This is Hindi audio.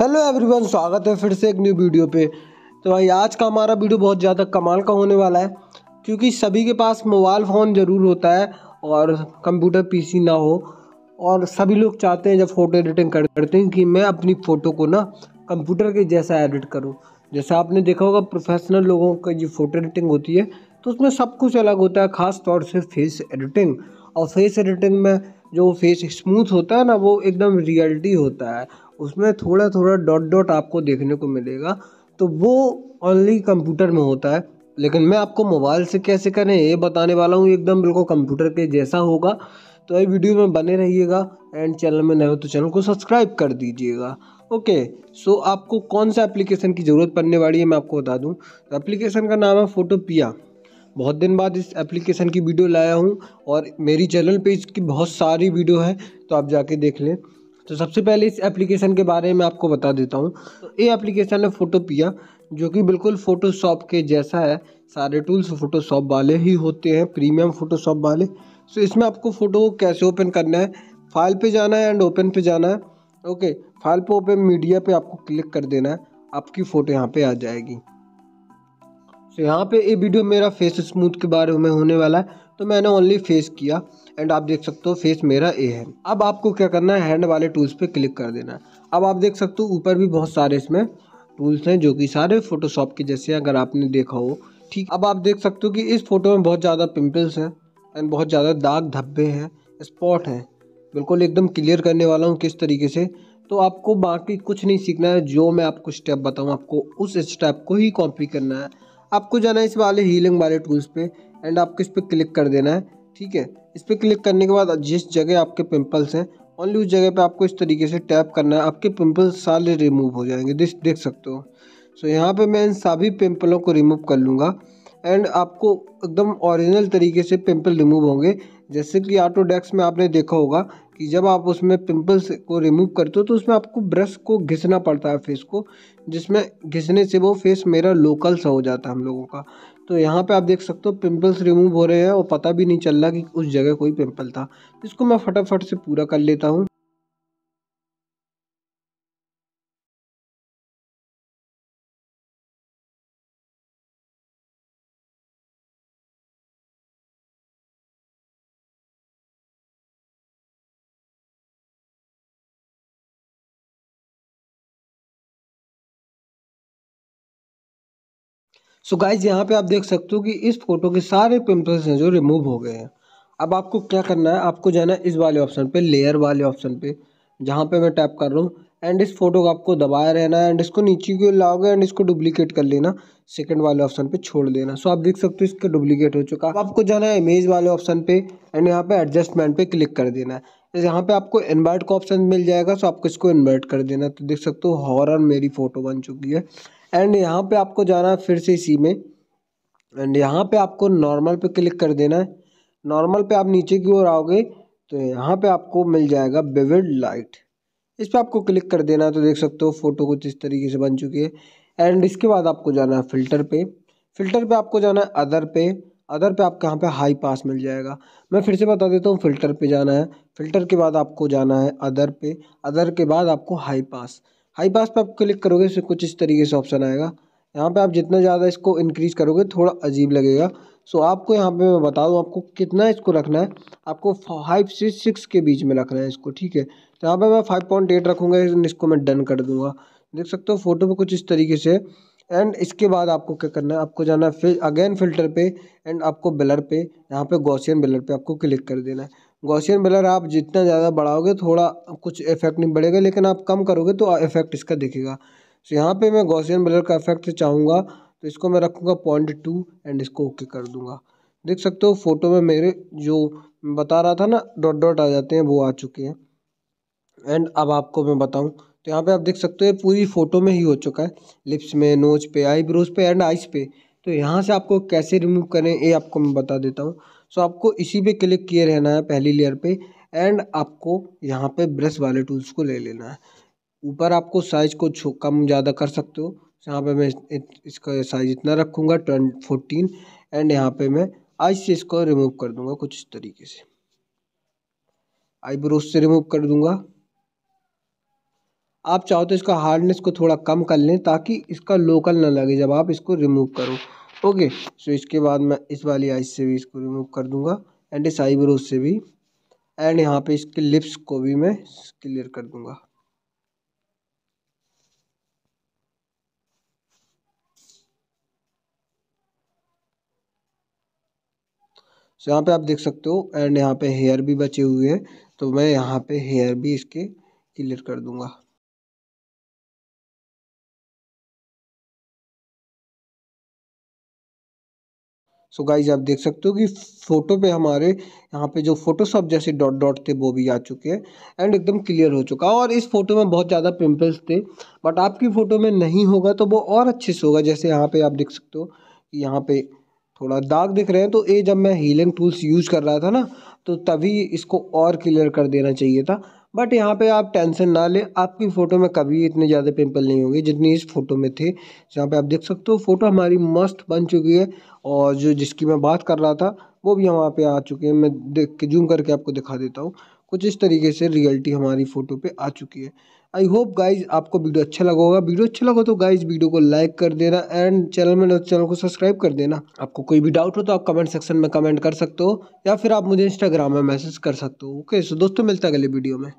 हेलो एवरीवन स्वागत है फिर से एक न्यू वीडियो पे तो भाई आज का हमारा वीडियो बहुत ज़्यादा कमाल का होने वाला है क्योंकि सभी के पास मोबाइल फ़ोन ज़रूर होता है और कंप्यूटर पीसी ना हो और सभी लोग चाहते हैं जब फ़ोटो एडिटिंग करते हैं कि मैं अपनी फ़ोटो को ना कंप्यूटर के जैसा एडिट करूँ जैसा आपने देखा होगा प्रोफेशनल लोगों का जो फ़ोटो एडिटिंग होती है तो उसमें सब कुछ अलग होता है ख़ास तौर से फेस एडिटिंग और फेस एडिटिंग में जो फेस स्मूथ होता है ना वो एकदम रियलिटी होता है उसमें थोड़ा थोड़ा डॉट डॉट आपको देखने को मिलेगा तो वो ओनली कंप्यूटर में होता है लेकिन मैं आपको मोबाइल से कैसे करें ये बताने वाला हूँ एकदम बिल्कुल कंप्यूटर के जैसा होगा तो ये वीडियो में बने रहिएगा एंड चैनल में नए हो तो चैनल को सब्सक्राइब कर दीजिएगा ओके सो आपको कौन सा एप्लीकेशन की ज़रूरत पड़ने वाली है मैं आपको बता दूँ तो एप्लीकेशन का नाम है पिया बहुत दिन बाद इस एप्लीकेशन की वीडियो लाया हूँ और मेरी चैनल पे इसकी बहुत सारी वीडियो है तो आप जाके देख लें तो सबसे पहले इस एप्लीकेशन के बारे में आपको बता देता हूँ तो ये एप्लीकेशन है फ़ोटोपिया जो कि बिल्कुल फ़ोटोशॉप के जैसा है सारे टूल्स फ़ोटोशॉप वाले ही होते हैं प्रीमियम फ़ोटोशॉप वाले सो इसमें आपको फ़ोटो कैसे ओपन करना है फाइल पे जाना है एंड ओपन पे जाना है ओके फाइल पे ओपन मीडिया पे आपको क्लिक कर देना है आपकी फ़ोटो यहाँ पे आ जाएगी तो यहाँ पे ये वीडियो मेरा फेस स्मूथ के बारे में होने वाला है तो मैंने ओनली फेस किया एंड आप देख सकते हो फेस मेरा ए है अब आपको क्या करना है हैंड वाले टूल्स पे क्लिक कर देना है अब आप देख सकते हो ऊपर भी बहुत सारे इसमें टूल्स हैं जो कि सारे फोटोशॉप के जैसे अगर आपने देखा हो ठीक अब आप देख सकते हो कि इस फोटो में बहुत ज़्यादा पिम्पल्स हैं एंड बहुत ज़्यादा दाग धब्बे हैं स्पॉट हैं बिल्कुल एकदम क्लियर करने वाला हूँ किस तरीके से तो आपको बाकी कुछ नहीं सीखना है जो मैं आपको स्टेप बताऊँ आपको उस स्टेप को ही कॉपी करना है आपको जाना है इस वाले हीलिंग वाले टूल्स पे एंड आपको इस पर क्लिक कर देना है ठीक है इस पर क्लिक करने के बाद जिस जगह आपके पिंपल्स हैं ओनली उस जगह पे आपको इस तरीके से टैप करना है आपके पिंपल्स सारे रिमूव हो जाएंगे दिस देख सकते हो सो so, यहाँ पे मैं इन सभी पिंपलों को रिमूव कर लूँगा एंड आपको एकदम ऑरिजिनल तरीके से पिंपल रिमूव होंगे जैसे कि ऑटो डेस्क में आपने देखा होगा कि जब आप उसमें पिंपल्स को रिमूव करते हो तो उसमें आपको ब्रश को घिसना पड़ता है फेस को जिसमें घिसने से वो फेस मेरा लोकल सा हो जाता है हम लोगों का तो यहाँ पे आप देख सकते हो पिंपल्स रिमूव हो रहे हैं और पता भी नहीं चल रहा कि उस जगह कोई पिंपल था इसको मैं फटाफट से पूरा कर लेता हूँ सो गाइज यहाँ पे आप देख सकते हो कि इस फोटो के सारे पिम्पल्स हैं जो रिमूव हो गए हैं अब आपको क्या करना है आपको जाना है इस वाले ऑप्शन पे लेयर वाले ऑप्शन पे जहाँ पे मैं टैप कर रहा हूँ एंड इस फोटो को आपको दबाए रहना है एंड इसको नीचे की ओर लाओगे एंड इसको डुप्लीकेट कर लेना सेकंड वाले ऑप्शन पे छोड़ देना सो आप देख सकते हो इसका डुप्लीकेट हो चुका है आपको जाना है इमेज वाले ऑप्शन पे एंड यहाँ पे एडजस्टमेंट पे क्लिक कर देना है यहाँ पे आपको इन्वर्ट का ऑप्शन मिल जाएगा सो आपको इसको इन्वर्ट कर देना तो देख सकते हो हॉरर मेरी फ़ोटो बन चुकी है एंड यहाँ पे आपको जाना है फिर से इसी में एंड यहाँ पे आपको नॉर्मल पे क्लिक कर देना है नॉर्मल पे आप नीचे की ओर आओगे तो यहाँ पे आपको मिल जाएगा बेविड लाइट इस पर आपको क्लिक कर देना है तो देख सकते हो फ़ोटो कुछ इस तरीके से बन चुकी है एंड इसके बाद आपको जाना है फ़िल्टर पे फ़िल्टर पे आपको जाना है अदर पे अदर पे आपके यहाँ पे हाई पास मिल जाएगा मैं फिर से बता देता हूँ फ़िल्टर पे जाना है फ़िल्टर के बाद आपको जाना है अदर पे अदर के बाद आपको हाई पास हाई पास पे आप क्लिक करोगे इसमें कुछ इस तरीके से ऑप्शन आएगा यहाँ पे आप जितना ज़्यादा इसको इंक्रीज़ करोगे थोड़ा अजीब लगेगा सो आपको यहाँ पर मैं बता दूँ आपको कितना इसको रखना है आपको फाइव से सिक्स के बीच में रखना है इसको ठीक है तो यहाँ पर मैं फाइव पॉइंट एट रखूँगा इसको मैं डन कर दूँगा देख सकते हो फोटो में कुछ इस तरीके से एंड इसके बाद आपको क्या करना है आपको जाना है फिर अगेन फिल्टर पे एंड आपको बलर पे यहाँ पे गौसियन बलर पे आपको क्लिक कर देना है गौसियन बलर आप जितना ज़्यादा बढ़ाओगे थोड़ा कुछ इफेक्ट नहीं बढ़ेगा लेकिन आप कम करोगे तो इफेक्ट इसका दिखेगा सो यहाँ पर मैं गौसियन बलर का इफेक्ट चाहूँगा तो इसको मैं रखूँगा पॉइंट टू एंड इसको ओके कर दूँगा देख सकते हो फोटो में मेरे जो बता रहा था ना डॉट डॉट आ जाते हैं वो आ चुके हैं एंड अब आपको मैं बताऊँ तो यहाँ पे आप देख सकते हो पूरी फोटो में ही हो चुका है लिप्स में नोज पे आईब्रोज पे एंड आइस पे तो यहाँ से आपको कैसे रिमूव करें ये आपको मैं बता देता हूँ सो आपको इसी पे क्लिक किए रहना है पहली लेयर पे एंड आपको यहाँ पे ब्रश वाले टूल्स को ले लेना है ऊपर आपको साइज को कम ज़्यादा कर सकते हो यहाँ पर मैं इसका साइज इतना रखूँगा ट्वें फोर्टीन एंड यहाँ पर मैं आइस से इसको रिमूव कर दूँगा कुछ इस तरीके से आईब्रोज से रिमूव कर दूँगा आप चाहो तो इसका हार्डनेस को थोड़ा कम कर लें ताकि इसका लोकल ना लगे जब आप इसको रिमूव करो ओके सो इसके बाद मैं इस वाली आइज से भी इसको रिमूव कर दूंगा एंड इस ब्रोज से भी एंड यहाँ पे इसके लिप्स को भी मैं क्लियर कर दूंगा सो so, यहाँ पे आप देख सकते हो एंड यहाँ पे हेयर भी बचे हुए हैं तो मैं यहाँ पे हेयर भी इसके क्लियर कर दूंगा सो गाइज आप देख सकते हो कि फ़ोटो पे हमारे यहाँ पे जो फोटोशॉप जैसे डॉट डॉट थे वो भी आ चुके हैं एंड एकदम क्लियर हो चुका और इस फोटो में बहुत ज़्यादा पिंपल्स थे बट आपकी फ़ोटो में नहीं होगा तो वो और अच्छे से होगा जैसे यहाँ पे आप देख सकते हो कि यहाँ पे थोड़ा दाग दिख रहे हैं तो ये जब मैं हीलिंग टूल्स यूज़ कर रहा था ना तो तभी इसको और क्लियर कर देना चाहिए था बट यहाँ पे आप टेंशन ना लें आपकी फ़ोटो में कभी इतने ज़्यादा पिंपल नहीं होंगे जितनी इस फोटो में थे जहाँ पे आप देख सकते हो फोटो हमारी मस्त बन चुकी है और जो जिसकी मैं बात कर रहा था वो भी वहाँ पे आ चुके हैं मैं देख के जूम करके आपको दिखा देता हूँ कुछ इस तरीके से रियलिटी हमारी फ़ोटो पर आ चुकी है आई होप गाइज आपको वीडियो अच्छा लगा होगा वीडियो अच्छा लगा तो गाइज वीडियो को लाइक कर देना एंड चैनल में चैनल को सब्सक्राइब कर देना आपको कोई भी डाउट हो तो आप कमेंट सेक्शन में कमेंट कर सकते हो या फिर आप मुझे इंस्टाग्राम में मैसेज कर सकते हो ओके सो दोस्तों मिलता है अगले वीडियो में